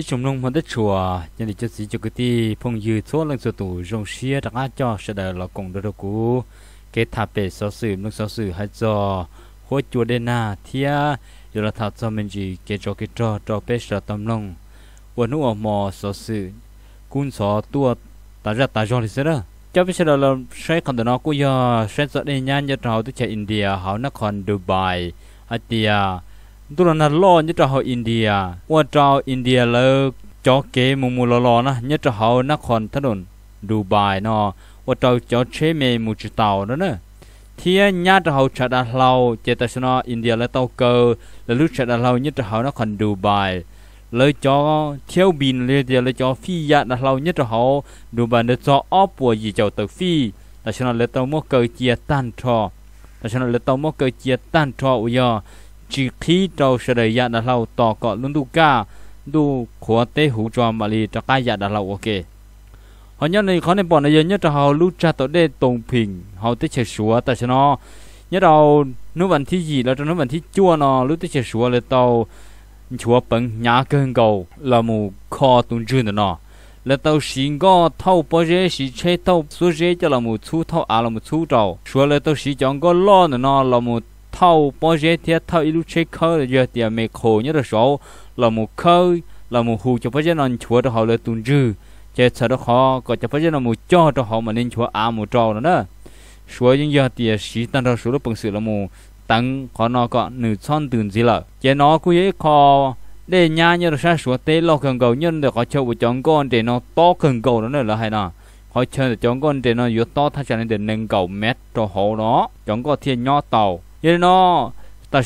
ยิ่งชมนุมันได้ชัวร์ยันดิจิตสีจุกตีพงยืดโซลังสตูรงเชียร์ตะการจ่อเสด็จหลอกงดดกูเกตทาเปสสสืบลังสสืบหัจอโคจัวเดนาเทียยุรธาจอมเปจีเกจจอกิจจอจอเปสตำลงวันนู้อมอสสืบกุนสอตัวตาจัตตาจอนิเซระเจ้าพิชเราใช้คำตนอกุยอใช้สเดในยันยาเราวต่เชอินเดียหาวนครดูไบอัตยาตุลนาล้อนี่จะหาอินเดียว่าจะอินเดียเลิกจอเกมุมูลลอนะนี่จะหานครถนนดูไบเนาะว่าจะจอเชเมมูจิตาวนั่นเนอะที่ญาติเขาชาดาเราเจตชนาอินเดียและเตาเกอและลูกชาดาเรานี่จะหานครดูไบเลยจอเที่ยวบินเลยเดียเลยจอฟีญาติเรานี่จะหาดูไบเนี่ยจออ้อปัวยีเจ้าเตอฟีแต่ชนะเลยเตาโมเกอเจียตันทอแต่ชนะเลยเตาโมเกอเจียตันทออุยอจีคีเจ้าเฉลยยาดาเราต่อเกาะลุนดูก้าดูขวเตหูจอมบาลีจะกายยาดาเราโอเคหอนยนในขาในปอนในยันยันจะเขาลู่จัตโตได้ตรงพิงเขาติเฉชัวแต่ชนอยันเรานุวันที่ยี่เราจะนุวันที่จั่วนอลู่ติเฉชัวเลยเตาชัวปังหยาเกินเกาละมูคอตุนจืดเนาะแล้วเตาสิงก็เท่าปอเจสิเชเท่าสุเจจะละมูชูเท่าอาละมูชูเจ้าชัวเลยเตาสิจังก็ล้อเนาะละมู thâu bó dễ thì thâu ilu chế khơ là giờ thì mẹ khổ nhất là số là một khơi là một hù cho bó dễ non chúa cho họ là tuần dư chế sợ đó họ có cho bó dễ là một cho đó họ mà nên chúa à một trò nữa đó số những giờ thì sĩ tăng đó số đó bằng sự là một tăng khó nó có nửa son tuần gì là chế nó cũng dễ khó để nhà như là sao số tế lo cần cầu nhân để họ chơi với chọn con để nó to cần cầu nữa là hay nào họ chơi chọn con để nó vừa to thay cho nên để nâng cầu mét cho họ đó chọn con thiên nho tàu yên ta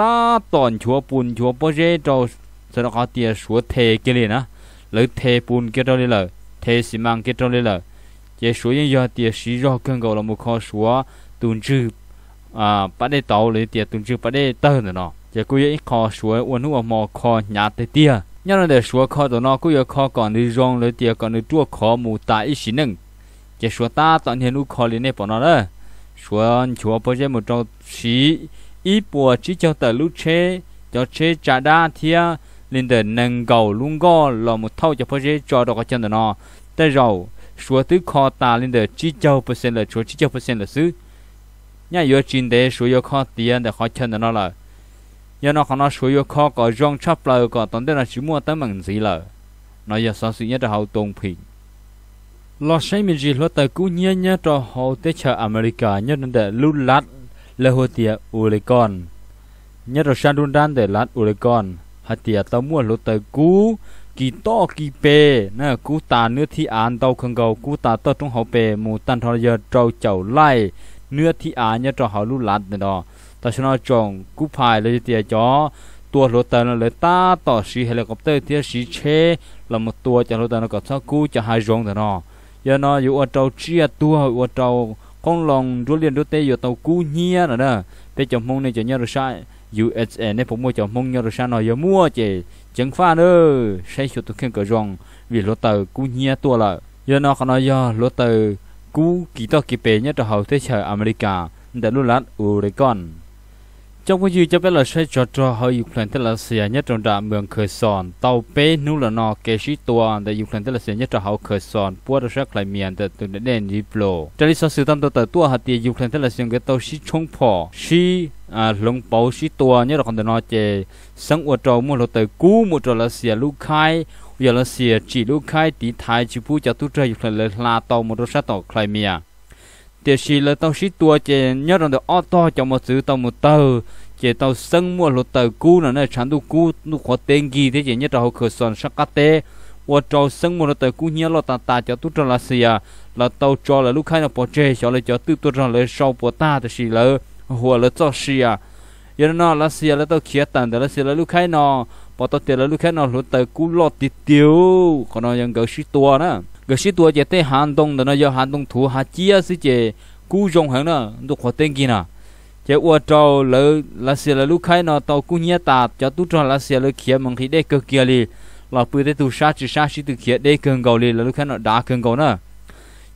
ta bùn bùn thề thề thề kia kia kia lấy cầu là kho à, à bắt để số khó đó nó cứ yêu kho còn đi rong lấy tiền còn đi chua kho mù tại ít xí nưng, chỉ số ta tận hiện u kho liền này bỏ nó đó xuân chúa bố chế một trong sĩ ít bùa chỉ cho tờ lúc chế cho chế trả đa thia lên tờ nâng cầu luôn go là một thâu cho bố chế cho đồ cái chân tờ nó tê rầu chúa tứ kho ta lên tờ chỉ cho bố xin là chúa chỉ cho bố xin là sứ nhà yếu chín đế chúa yếu kho tiền để khó chân tờ nó là nhà nó khó nó chúa yếu kho có rong chắp lời có tổng tê là chỉ mua tấm bằng gì là nó giờ sau sự nhất là hậu tôn phình lo say mình gì lo tới cú nhia nhia cho họ tới chờ America nhớ nên để lưu lát là hồ tiệt Oregon nhớ rồi sang đun đan để lát Oregon hạt tiệt tao mua lo tới cú kỳ to kỳ bề nè cứu ta nước thi ăn tao không cầu cứu ta tao trong họ bề mù tan thôi giờ trâu chầu lai nước thi ăn nhớ cho họ lưu lát nữa đó tao sẽ nói chồng cứu phải là tiệt chó ัวรถแต่ละเลยตาต่อสีเฮลิคอปเตอร์ที่สีเชลำตัวจากรถแต่ละกับซากูจะหายรงแต่นอ giờ nó dụ ở trâu chia tua ở trâu con lòng du liền du tê ở tàu cú nhia nữa đó tê chồng mông này chồng nhau rồi sai này ở mua chồng mông nhau rồi sai nó giờ mua chị chẳng pha nữa sai chỗ tôi khen cửa rong vì lỗ tờ cú nhia tua là giờ nó còn nói giờ lỗ tờ cú kỳ to kỳ bể nhất ở hậu thế chờ America đã luôn lát u rồi จงก็ยืจะเป็นลช่จอดรอหขอยุคลนทลเสียเนี่ยตรงดาเมืองเคยสอน เต่าเป็นูละนอเกชิตัวแต่ยุคลนทลเสียเนี่ยจะเขาเคยสอนปวดเราใช้ครเมียนแต่ตัวเด่นยิบโลจริสสื่อตั้งตัวแต่ตัวหัตียุคลนทลเสียงกตเตาชิชงพอชีอาหลงเปาชิตัวเนี่ยเราคนเดนอเจสังอวดเราเมื่อเราเตะกู้มุดเราเสียลูกไข่อย่าเราเสียจีลูกไข่ตีไทยจีผู้จะตุ้ยใจยุคลนทลาเต่าหมดเราใช้ต่อใครเมีย thì xì là tao xí tua chỉ nhớ rằng được ô to cho một thứ tao một tờ chỉ tao sân mua lột tờ cũ là nơi chán tu cũ nu khó tên gì thế chỉ nhớ rằng khởi sản sắc cát tê và cho sân mua lột tờ cũ nhớ lột tà tà cho tu cho là xì à là tao cho là lúc khai nó bỏ chơi cho là cho tu tu rằng là sau bỏ ta thì xì là hồ là cho xì à giờ nó là xì à là tao khía tận là xì là lúc khai nó bỏ tao tiền là lúc khai nó lột tờ cũ lo tiệt tiêu còn nó vẫn nó ยัง gỡ xí tua nữa cái sĩ tuổi chết hàn đông đó nó do hàn đông thu hạt chia sĩ chế cú rong hàng nữa nó khó tên kia nè chế ua trâu lỡ là xe là lúc khai nó tàu cú nhẹ tạt cho tú trâu là xe lỡ kia mong khi để cơ kia li là bây đây tu sát chỉ sát chỉ từ kia để cường cầu li là lúc khai nó đá cường cầu nữa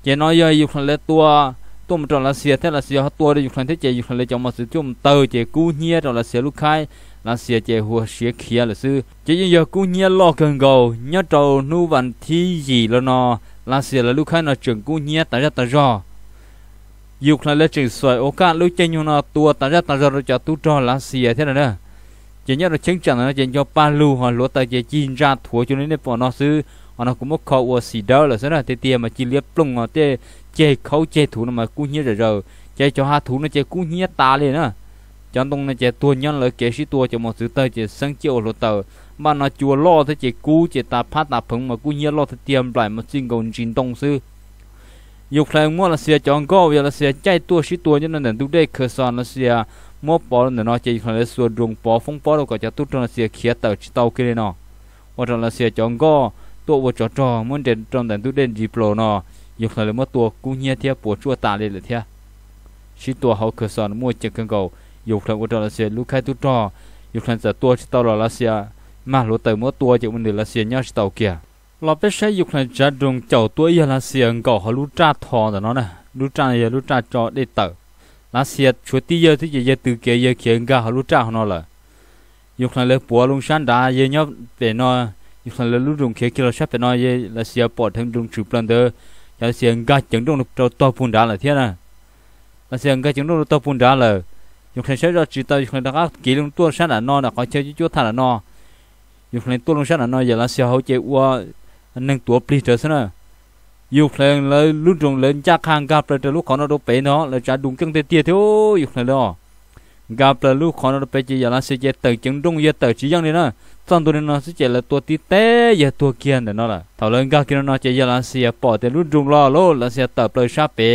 chế nói giờ dục là tua tua một trâu là xe thế là xe tua đi dục là thế chế dục là cho một sự chung tờ chế cú nhẹ trâu là xe lúc khai là xe chè hùa xe kia là sư chỉ giờ cũng nhớ lo cần gầu nhớ trầu nu văn thi gì là nó là xe là lúc khai nó trường cũng nhớ tại ra tại do dục là lấy trình xoay ô cả lúc chơi nhau nó tua tại ra tại do cho tu trò là xe thế này đó chỉ nhớ là chứng chẳng là chỉ cho ba lu hoặc lúa tại chỉ chín ra thua cho nên bỏ nó sư họ nó cũng mất khó ua xì đó là thế này tê tiền mà chỉ liếc plung nó tê chê khấu chê thủ nó mà cũng nhớ rồi rồi chê cho hai thủ nó chê cũng nhớ ta liền á chọn tung này chỉ tua nhân lợi kế sĩ tua cho một sự tờ chỉ sân chiều lộ tờ mà nó chùa lo thế chỉ cú chỉ ta phát ta phừng mà cú nhớ lo thế tiêm lại mà xin gồm chín tông sư dục lại mua là xe chọn go giờ là xe chạy tua sĩ tua cho nên là tu đây khởi sản là xe mua bỏ là nó chỉ còn là xua đường bỏ phong bỏ đâu cả cho tu trong là xe khía tàu chỉ tàu kia nó hoặc là xe chọn go tụ vô trò trò muốn đến trong đàn tu đến dịp lộ nó dục lại mua tua cú nhớ theo bỏ chua tà lên là theo sĩ tua hậu khởi sản mua chỉ cần cầu dục là út là khai tu trò dục là giờ chỉ tàu là mà lúa tới mỗi tua chỉ mình được là xe chỉ tàu kia lọ bé xe dục là gia đình chậu tua giờ là xe ngỏ thò rồi nó nè lú cha giờ lú cha cho để tàu là xe tí giờ thì giờ từ kia giờ kia ngà họ lú cha nó là dục lấy bùa lung san đá giờ nhau về nó dục lấy lú rung kia kia là sắp nó giờ là bỏ thêm rung chụp lên đó giờ xe ngà chẳng rung được to phun đá là thế nè là xe ngà chẳng rung được phun đá là ยุคนี้ใช้เราจิตใจยุงนี้เรากกี่ลงตัวฉันอ่นอนอะคอเชื่อจุดท่านอ่นอนยุคนีงตัวลงฉันอ่นอนอย่าละเสียเขาใจ้านหนึ่งตัวปลีเดือดนะยุคนีงเลยรุ่นตรงเลยจากข้างกาเปลือกลูกของเราดเป๋เนาะเราจะดุงจังเตี้ยเท่ายุคนีงเนาะกาเปลือกลูกของเราดเป๋จะอย่าละเสียเตยจังดุงยยเตยจี้ยังเนี่ยนะตอนตัวนี้เนาเสียใจริญตัวตีเตะย่าตัวเกียนเนาะล่ะถ้าเรากาเกียนเนาจะอย่าละเสียปอแต่รุ่นตรงรอโลลาเสียเตยเปลือกชาเป๋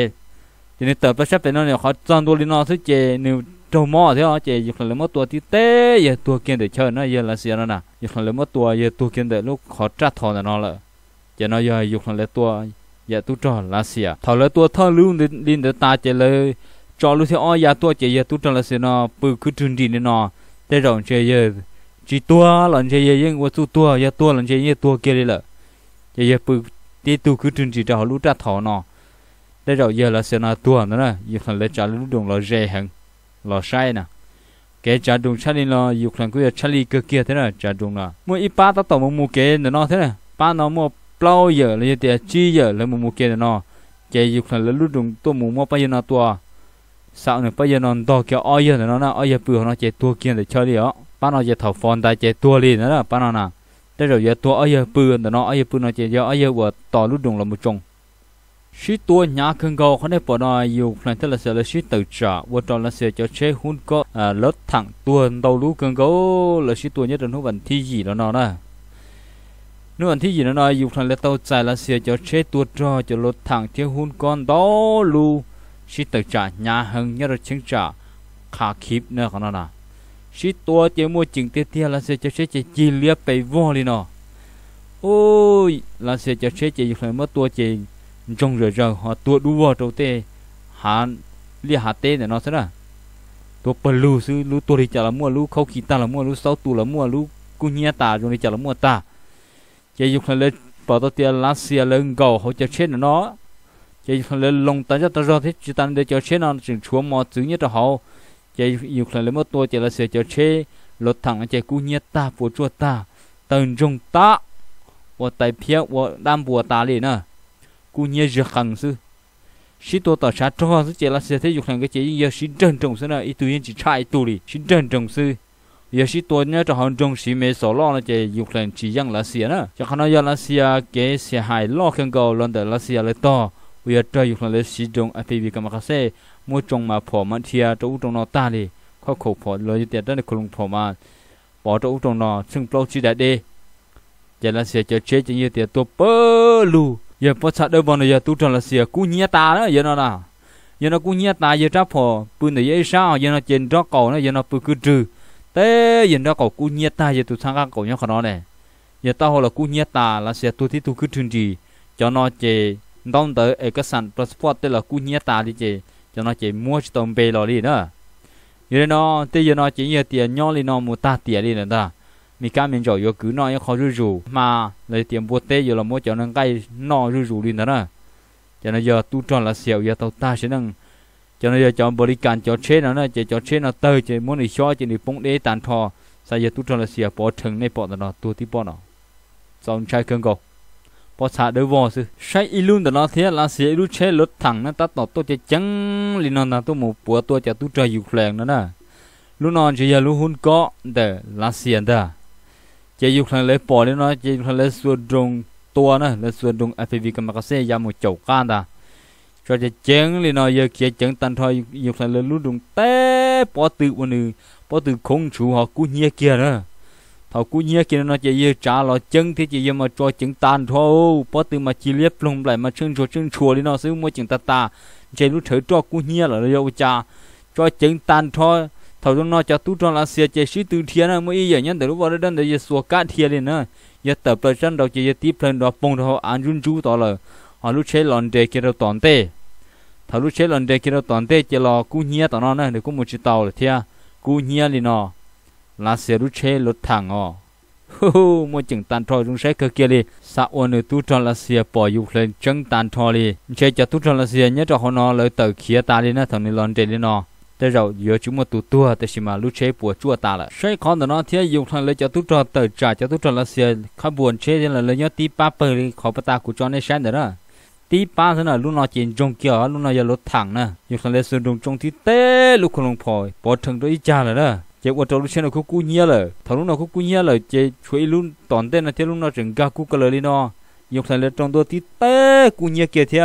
ทีนี้เตยเปลืชกชาเป๋เนาะเนี่ยเขาตอนตัวนี้เนาะสิเจริญ đầu mò thế họ chỉ dùng là một tua tí tê giờ tua kia để chơi nó giờ là gì nó nè dùng là một tua giờ tua kia để lúc khó trát thọ nó là giờ nó giờ dùng là tua giờ tu trò là gì à thọ là tua thọ luôn đi đi để ta chỉ là cho lúc thế ó giờ tua chỉ giờ tu trò là gì nó bự cứ trừng đi nó thế rồi chơi giờ chỉ tua lần chơi giờ nhưng mà tu tua giờ tua lần chơi giờ tua kia đi là giờ giờ bự tí tu cứ trừng chỉ cho họ lúc trả thọ nó thế rồi giờ là gì nó tua nữa nè giờ là trả lúc đường là dễ hơn lo sai nè cái trả đồng chali lo dục lần cuối chali cơ kia thế nào trả đồng là mua ít ba tao tao mua mua cái nó thế nào ba nó mua plau giờ là như thế chi giờ là mua mua cái nó cái dục lần là lúc đồng tôi mua mua bao nhiêu nó tua sau này bao nhiêu nó to cái oi giờ nó nó oi giờ bự nó chạy tua kia để chơi đi ó ba nó chạy thầu phòn tại chạy tua liền nữa là ba nó nè đây rồi giờ tua oi giờ bự nó oi giờ bự nó chạy giờ oi giờ vừa to lúc đồng là một chồng sĩ tua nhà khương gò khó đẹp bọn nó yêu lần thế là sẽ là sĩ tự trả và tròn là sẽ cho chế hôn có à, lớp thẳng tuần đầu lũ khương gò là sĩ tua nhất là nó vẫn thi gì đó nó nè nếu vẫn thi gì nó nói yêu lần là tàu chạy là sẽ cho chế tua trò cho lớp thẳng thiếu hôn con đó lũ sĩ tự trả nhà hơn nhất là chứng trả khả khíp nè còn nó nè sĩ tua chế mua chừng tiếp theo là sẽ cho chế chế chì liếp bị vô đi nó ôi là sẽ cho chế chế yêu lần mất tua chừng trong rồi giờ họ tua đu vào trâu tê hà lia hà tê để nó thế nào tua bờ lu sư lu tua đi chả là mua lu khâu khí ta là mua lu sáu tu là mua lu cung nhia ta rồi đi chả là mua ta chạy dục là lên bảo tao tiền lá xìa lên gầu họ chơi chết nó chạy dục là lồng ta cho ta rồi thế chỉ ta để chơi chết nó chỉ chúa mò chữ nhất là họ chạy dục là lấy một tua chỉ là xìa chơi chết lột thẳng chạy chỉ cung nhia ta của chúa ta tần trung ta tại phía đam bùa ta 我代表我咱不打理呢。กูเนี่ยจะหังสิสิตัวต่อชาจงสิเจลาเสียทียุคหลังก็เจยิ่งยาสิจังจงสินะอีตัวยิงจีชายตัวลีสิจังจงสิยาสิตัวเนี่ยจะหังจงสิเมื่อสโลนะเจยุคหลังจียังลาเซียนะจะขนายลาเซียเกเสียหายล็อกขึ้นก็หลันแต่ลาเซียเลยต่อวิ่งจะยุคหลังเลยสิจงอภิบิกรรมคาเซ่มัวจงมาผอมันเทียจะอุจงนอตาลีข้าโคผอเลยเตี้ยด้นในคลุงผอมันปอจะอุจงนอซึ่งโปรชิดได้เจลาเสียจะเชจะยืเตียตัวเปิลู ye pocha do bon ye tu ton la sia ku nya ta na ye na na ye na ku nya ta ye ta pho pu ne ye sa ye na chen do ko na ye na pu ku du te ye na ko ku nya ta ye tu sang ka ko nya khona ne ye ta ho la ku nya ta la sia tu ti tu ku thun di cho no che dong de e ka san passport te la ku nya ta di che cho no che mua chi tom be lo li na ye no te ye no che ye ti nyo li no mu ta ti li na da mi cá mình rồi yo cứ nói kho rủ rủ mà lấy tiền bùa tê giờ là mua cho nên cái no rủ rủ đi nữa nè cho nên giờ tu tròn là xèo giờ tao ta sẽ nâng cho nên giờ cho bờ đi cản cho chết nó nè chỉ cho chết nó tới chỉ muốn đi cho chỉ đi bung đế tàn thò sao giờ tu tròn là xèo bỏ thừng này bỏ nó tu tí bỏ nó xong trai cơn cầu bỏ xả đỡ vò sư sai ilun đó nó thế là xèo ilu chết lướt thẳng nó tắt nó tôi chỉ chẳng liền nó là tôi một bữa tôi chỉ tu trời dục lèn nữa nè lúc nọ chỉ giờ lúc hôn có để là xèo đó chế dục thằng lấy bỏ lên nó chế dục thằng lấy xua đông tua nó lấy xua đông fpv cầm cái xe ra một chậu can ta cho chế chén lên nó giờ kia chén tan thôi dục thằng lấy lú đông té bỏ từ bên nữ bỏ từ không chủ họ cú nhia kia nữa họ cú nhia kia nó chế giờ trả lo chân thì chỉ mà cho chén tan thôi bỏ từ mà chỉ liếp lùng lại mà chân chùa chân chùa lên nó xứ mua chén ta ta chế lú thử cho cú nhia là nó yêu cha cho chén tan thôi thầu nó cho tu cho là xe chạy sĩ từ thiên là mới giờ nhân từ lúc vào đây để xua cá thiên lên nữa giờ tập lại chân đầu chỉ giờ tiếp lên đó bông đó anh run chú tỏ là họ lúc chế lòn đề kia đầu toàn tê thầu lúc chế lòn đề kia đầu toàn tê chỉ lò cú nhia tỏ nó này để cú một chiếc tàu là thia cú nhia lên nó là xe lúc chế lột thẳng hú hú mua chừng tàn trò rung sẽ cơ kia đi sa ôn tu trò là xe bỏ dục lên chân tàn trò đi chế cho tu trò là xe nhớ cho họ nó lời tờ kia ta đi nó thằng này lòn đề lên nó tới rồi giờ chúng mà tụ tua tới mà lúc chế bùa chua ta là xây khó nữa nó thế dùng thằng lấy cho tụ tròn tờ trả cho tụ tròn là xe khá buồn chế nên là lấy nhớ tí ba bờ đi khó bắt ta của cho nên sáng nữa. tí ba thế nào lúc nó chiến trong kia lúc nó giờ lốt thẳng nè dùng thằng lấy sơn đồng trong tí tê lúc không lồng phổi bỏ thằng đó ít cha rồi đó chế qua trâu lúc xem nó khúc cú nhia rồi thằng lúc nó khúc cú nhia rồi chế chuối luôn toàn tên là thế lúc nó rừng ga cú cơ lời nó dùng thằng lấy trong đó tí tê cú nhia kia thế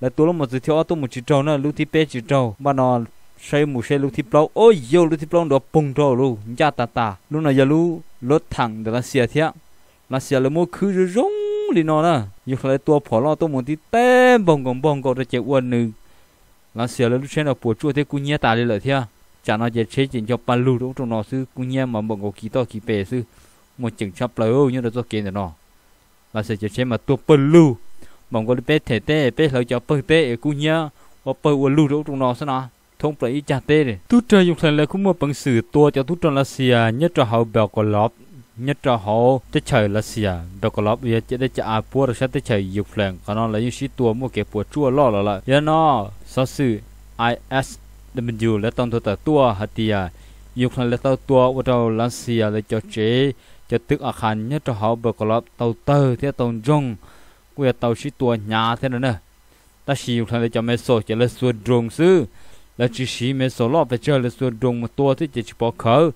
là tôi lúc một thứ theo tôi một chỉ trâu nữa lúc tí bé chỉ trâu mà nó sai mù sai dạ lúc thì bao ôi yo lúc thì bao đó bùng đó luôn, nhà ta ta lúc này giờ lu lót thẳng đó là xia thiệt là xia là mua khứ rồi rong đi nó nè như là tua phỏ lo tôi muốn tí tem bông còn bông còn ra chạy uốn nư là xia là lúc xem là bùa chua thế cũng nhẹ ta đi lại thiệt chả nó giờ chế chỉnh cho ba lu đúng trong nó sư cũng nhẹ mà bông còn kỳ to kỳ bề sư một chỉnh chắp lời như là tôi kiện nó là sẽ chế mà tua ba lu bông gồng bé thể té, bé lại cho bơ té, cũng nhẹ và bơ uốn lu đúng trong nó sao nào ทงปลายจเต้ทุกเจยุคเลนเลยคุ้มว่าปังสื่อตัวจะทุกจรัสเซียเนื้ยจะหาเบลกอลอบเนื้ยจะหาจะเฉยรัสเซียเบลกอลอบเยจะได้จะอาปัวรัสเซียจะเฉยยุคแรงขนอนเลยยุงชีตัวมั่วเก็บปวดชั่วล่อละละยานอสอสื่อ ISW และตอนตัวแต่ตัวฮัตยายุคเพลนเละตัวตัวว่าเรารัสเซียเลยจะเจ จะตึกอาคารเนื้ยจะเขาเบลกอลอบเตาเตอร์ที่ตอจงกูจะเตาชีตัวหนาเท่านั้นนะแต่ชีวิตเพลนเลยจะไม่โดจะเลือดส่วนดวงซื้อ là chỉ xí mẹ số lọ về chơi là số đồng một tua thì chỉ chỉ bỏ khờ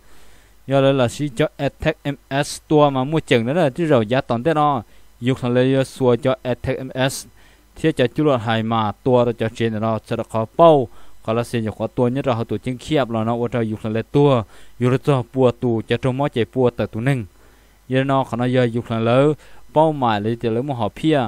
do đó là xí cho attack ms tua mà mua chừng đó là chứ rồi giá toàn thế nó dục thằng lấy số cho attack ms thì cho chú luật hài mà tua rồi cho trên nó sẽ được khó bao có là xin có tua nhất là họ tụi chân khiếp là nó ở trong dục thằng lấy tua dù là cho bùa tụ cho trong mót chạy bùa tại tụ nâng giờ nó khả năng giờ dục thằng lấy bao mãi lấy thì lấy một họ pia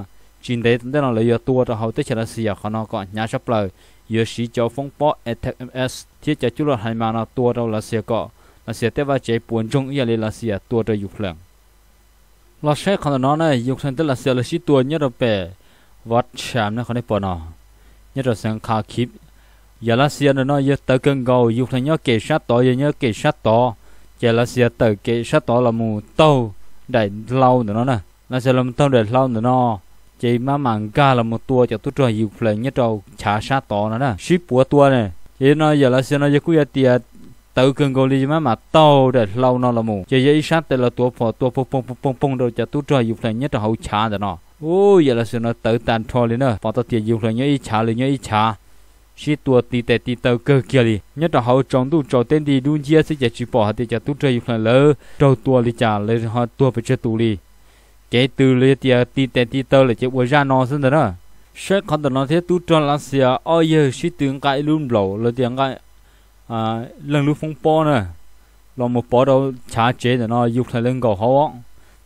chín đấy thế nó lấy tua cho họ tới chả là xì à, họ nó còn nhá chấp lời giờ sĩ cho phong bó attack ms thiết cho chú là hai mà nó tua đâu là xe cọ là xe tế và chế buồn chung ý là xe tua đâu dục lần là xe còn nó này dục lần tức là xe là sĩ tua nhớ là bè vắt chạm nó còn đấy bỏ nó nhớ là sang khá kíp giờ là xe nó giờ tới cơn gầu dục lần nhớ kể sát to giờ nhớ kể sát to giờ là xe tới kể sát to là mù tàu đại lâu nữa nó nè là xe làm tàu đại lâu nữa nó chỉ má màng ca là một tua cho tôi trời dịu phải nhất trâu chả sát to nữa đó ship của tua này chỉ nói giờ là xin nói giờ cuối tiệt tự cường gò li má mà tàu để lâu nó là mù chỉ giờ sát để là tua phò tua phong phong phong phong đâu cho tôi trời dịu phải nhất trâu hậu chả rồi nó ô giờ là xin nói tự tàn thò liền nữa phò tao tiệt dịu phải nhớ ý chả lên nhớ ý chả chỉ tua tì tè tì tàu cơ kia li nhất trâu hậu trong tu trâu tên đi đun chia sẽ chỉ bỏ hạt để cho tôi trời dịu phải lỡ trâu tua li chả lấy họ tua phải chơi tu đi cái từ lê tia ti tê ti tơ là chế bùa ra nó xin đó sẽ không được nó thế tu trơn là xìa ôi giờ suy tưởng cái luôn lẩu là tiếng cái à lần lúc phong po nè lòng một bỏ đâu chả chế để nó dục thay lên cầu hậu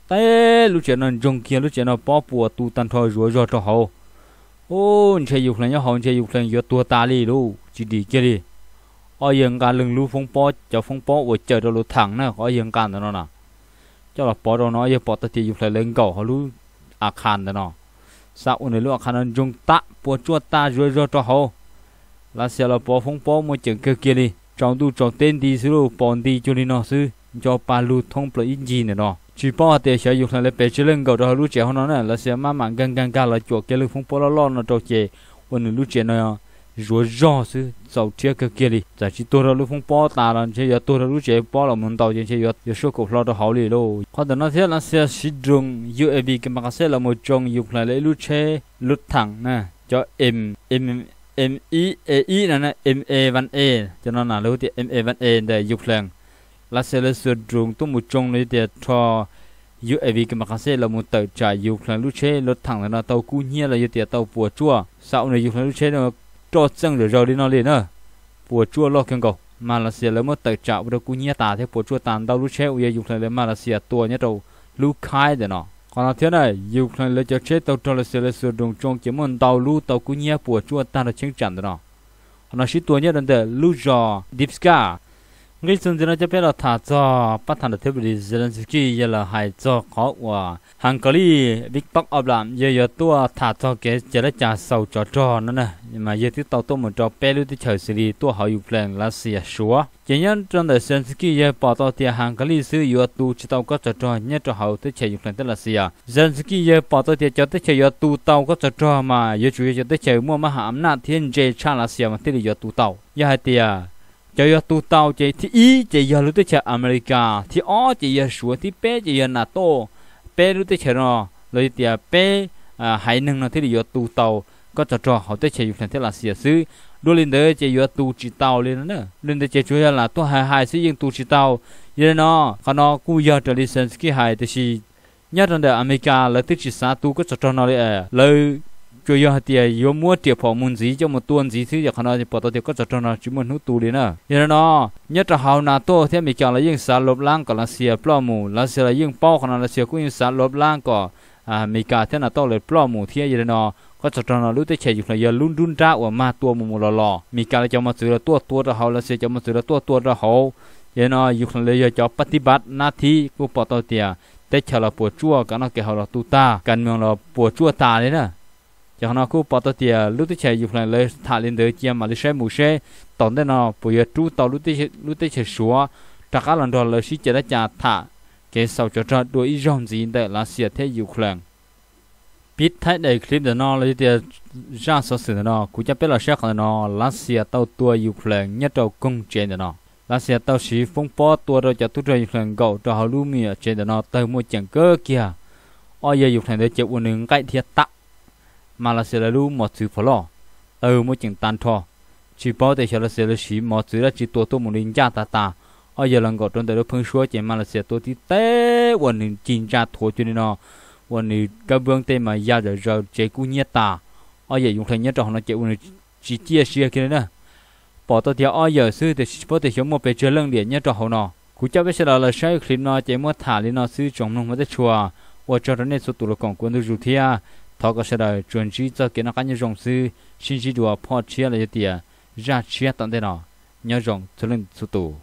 tại lúc chuyện nó trông kia lúc chuyện nó bỏ bùa tu tan thôi rồi rồi cho họ, ô anh dục lên nhá hậu anh dục lên giờ tua ta đi luôn chỉ đi kia đi ôi giờ cái lần lúc phong po cho phong po vừa chờ đầu lúc thẳng nè ôi giờ cái nó nè 叫了包着呢也包得的有来人搞好路阿看的呢，啥我那路阿看的中大包着大热热着好，那些了包风包么整个给哩，长度长点的时候包的就哩那是叫把路通不引进的呢。去包的小有来白只人搞着路结好呢，那些慢慢干干干了，叫给了风包了了那着急，我那路结那样。rồi rò sư sau chia cái kia đi tại chỉ tôi là lúc phong bỏ ta là chỉ giờ tôi là lúc chỉ bỏ là muốn tàu chỉ giờ giờ số cổ lo được hậu lì lô họ đó nó thế là xe sử dụng UAV cái mà xe là một trong dùng lại lấy lúc che lúc thẳng nè cho M M em i e i nè nè em e văn e cho nó là lúc thì M A văn e để dùng, lên là xe là sửa đường tôi một trong lấy để cho UAV cái mà xe là một tàu chạy dùng lên lúc che lúc thẳng là nó tàu cú nhia là giờ tàu vừa chua sau này dùng lên lúc che nó cho chân rồi rồi đi nó liền nữa bùa chua lo kiêng cầu Malaysia lấy mất tài trợ với cú nhia tà thế bùa chua tàn đau lúc chéo yêu dục lên Malaysia tua nhá đầu lúc khai để nó còn là thế này dục lên lấy cho chết tàu cho là sẽ lấy sửa đường trong kiếm môn tàu lúc tàu cú nhia bùa chua tàn là chiến trận để nó còn là sĩ tua nhá đơn để lúc giờ dipska ngay sau đó cho biết là thả cho bắt thằng được thiết bị Zelensky giờ là hai cho khó quả hàng cái đi big bắc ở làm giờ giờ tua thả cho cái giờ là trả sau cho cho nó nè nhưng mà giờ tiếp tàu tôi muốn cho bé lưu thì chờ xử lý tua họ dùng plan là xìa à xúa chỉ nhân trong đời Zelensky giờ bỏ tàu thì hàng cái đi sử dụng tu chỉ tàu có cho cho nhất cho họ tới chờ dùng plan tức là xìa à. Zelensky giờ bỏ tàu thì cho tới chờ giờ tu tàu có cho cho mà giờ chủ yếu cho tới chờ mua mà hàm nát thiên chế cha là xìa à mà tới giờ tu tàu giờ hai tiền chỉ yo tu tàu chỉ thì ý chỉ yo lúc tới chơi America thì ó chỉ yo số thì bé chỉ yo NATO bé lúc đó chơi nó rồi thì bé hai nâng nó thì yo tu tàu có cho cho họ tới chơi dùng thế là xỉa xứ đôi lần đấy chỉ yo tu chỉ tàu lên nữa lần đấy chỉ chủ yếu là tu hai hai xứ nhưng tu chỉ tàu giờ nó còn nó cú yo trở đi xem cái hai thì nhớ rằng là America là tới chỉ sát tu có cho cho nó đấy lời จยหเียยมัวเตียพอมุนสีจมตัวนสีที่อยากขนาดจะปตเดียก็จะทำนจุมนหูตูเลยนะยันนอยัดหานาโตเที่มีการละยิ่งสารลบล้างกบละเสียปล้อมูละเสียละยิ่งป้อขนาดละเสียกุยงสารลบล้างก็อ่ามีการเทนาโตเลยปล้อมูเทียยันนอ ก็จะทนรู้แต่เฉยอยู่เลยลุนดุนจ้าว่ามาตัวมุมลลอมีการจะมาสือตัวตัวเราแล้เสียจะมาสือตัวตัวเราเยนออยู่นเลยจะปฏิบัติหน้าที่กูปอตเตียแต่เรลปวดชั่วกันเอาแกเราตูตากันเมืองเราปวดชั่วตาเลยนะ cho nó cũng bắt đầu tiệt lúc tới chơi dùng lại lấy thả lên đời chia mà lấy xe mù xe tổng thế nó bây giờ chú tàu lúc tới lúc tới chơi xóa chắc cả lần đó là xí chơi đã chả thả cái sau cho cho đuổi dòng gì để là xịa thế dùng lại biết thấy đây clip đó nó lấy tiệt ra số sự nó cũng chắc biết là xe còn nó là xịa tàu tua dùng lại nhất đầu công chuyện nó là xe tàu sĩ phong bó tua rồi cho tụi chơi dùng lại gạo cho họ lưu mía chuyện nó tới một chẳng cơ kìa ôi giờ dùng lại để chịu một nướng cái thiệt tặng mà là sẽ là lu một chữ phở lò ở một chừng tan thọ chỉ bảo để cho là sẽ là chỉ một chữ là chỉ tổ tổ một linh gia ta ta ở giờ lần gọi trong đời lúc phân số chỉ mà là sẽ tổ tí té quần nên chín ra thua cho nên nó quần nên các vương tên mà gia rồi giờ chế cú nhiệt ta ở giờ dùng thành nhất trong nó chế quần chỉ chia sẻ kia nữa bỏ tao thì ở giờ sư thì bỏ thì chúng một bề chơi lăng điện nhất trong nó cú cháu biết sẽ là là sai clip nó chế mua thả linh nó sư trong nông mới được chùa và cho đến này số tuổi là còn quân được rủ thia thọ có sẽ đợi chuẩn trí cho kiến nó cá nhân rộng sư xin chỉ đùa phò chia là gì tiệt ra chia tận thế nào nhớ rộng cho lên sụt tủ